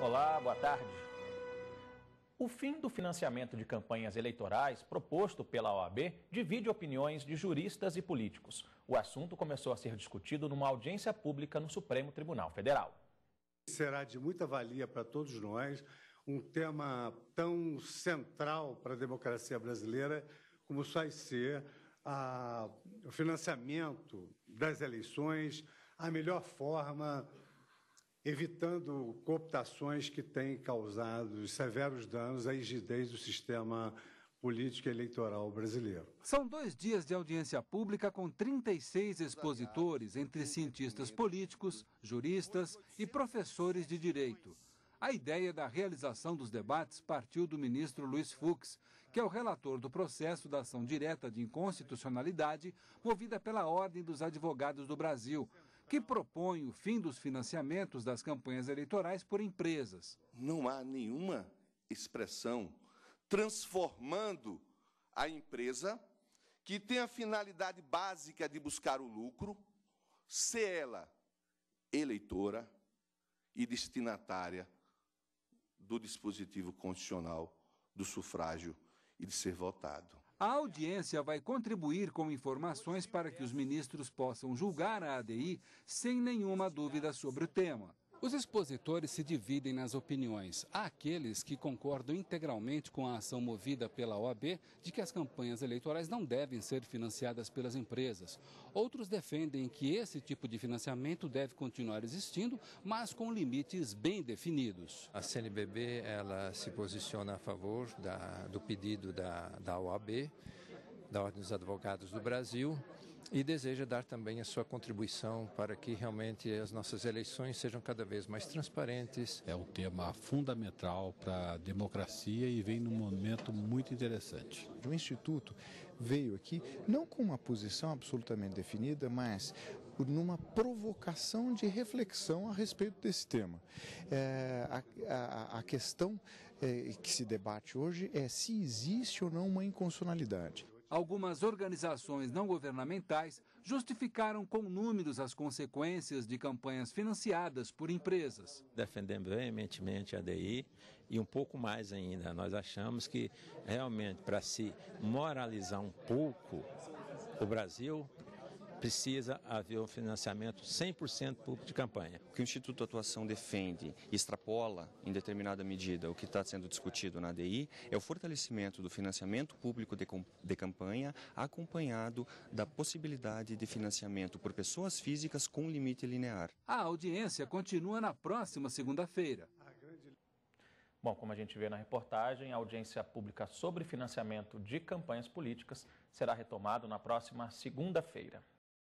Olá, boa tarde. O fim do financiamento de campanhas eleitorais proposto pela OAB divide opiniões de juristas e políticos. O assunto começou a ser discutido numa audiência pública no Supremo Tribunal Federal. Será de muita valia para todos nós um tema tão central para a democracia brasileira como vai é ser a, o financiamento das eleições, a melhor forma evitando cooptações que têm causado severos danos à rigidez do sistema político eleitoral brasileiro. São dois dias de audiência pública com 36 expositores, entre cientistas políticos, juristas e professores de direito. A ideia da realização dos debates partiu do ministro Luiz Fux, que é o relator do processo da ação direta de inconstitucionalidade movida pela Ordem dos Advogados do Brasil, que propõe o fim dos financiamentos das campanhas eleitorais por empresas. Não há nenhuma expressão transformando a empresa que tem a finalidade básica de buscar o lucro, ser ela eleitora e destinatária do dispositivo constitucional do sufrágio e de ser votado. A audiência vai contribuir com informações para que os ministros possam julgar a ADI sem nenhuma dúvida sobre o tema. Os expositores se dividem nas opiniões. Há aqueles que concordam integralmente com a ação movida pela OAB de que as campanhas eleitorais não devem ser financiadas pelas empresas. Outros defendem que esse tipo de financiamento deve continuar existindo, mas com limites bem definidos. A CNBB ela se posiciona a favor da, do pedido da, da OAB, da Ordem dos Advogados do Brasil e deseja dar também a sua contribuição para que realmente as nossas eleições sejam cada vez mais transparentes. É um tema fundamental para a democracia e vem num momento muito interessante. O Instituto veio aqui não com uma posição absolutamente definida, mas numa provocação de reflexão a respeito desse tema. É, a, a, a, questão é, que se debate hoje é se existe ou não uma inconstitucionalidade. Algumas organizações não governamentais justificaram com números as consequências de campanhas financiadas por empresas. Defendemos veementemente a DI e um pouco mais ainda. Nós achamos que realmente para se moralizar um pouco o Brasil, precisa haver um financiamento 100% público de campanha. O que o Instituto Atuação defende e extrapola, em determinada medida, o que está sendo discutido na ADI, é o fortalecimento do financiamento público de, de campanha, acompanhado da possibilidade de financiamento por pessoas físicas com limite linear. A audiência continua na próxima segunda-feira. Bom, como a gente vê na reportagem, a audiência pública sobre financiamento de campanhas políticas será retomada na próxima segunda-feira.